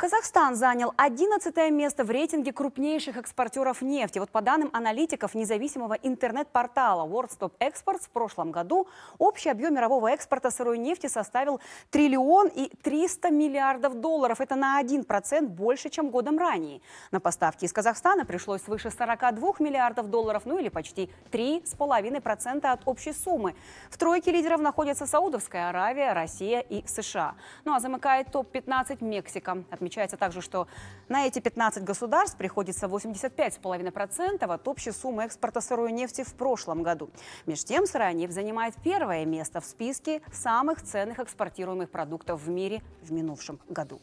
Казахстан занял 11 место в рейтинге крупнейших экспортеров нефти. Вот по данным аналитиков независимого интернет-портала World Stop Exports в прошлом году общий объем мирового экспорта сырой нефти составил триллион и 300 миллиардов долларов. Это на 1% больше, чем годом ранее. На поставки из Казахстана пришлось свыше 42 миллиардов долларов, ну или почти 3,5% от общей суммы. В тройке лидеров находятся Саудовская Аравия, Россия и США. Ну а замыкает топ-15 Мексика. Отмечается Отмечается также, что на эти 15 государств приходится 85,5% от общей суммы экспорта сырой нефти в прошлом году. Между тем, сырая нефть занимает первое место в списке самых ценных экспортируемых продуктов в мире в минувшем году.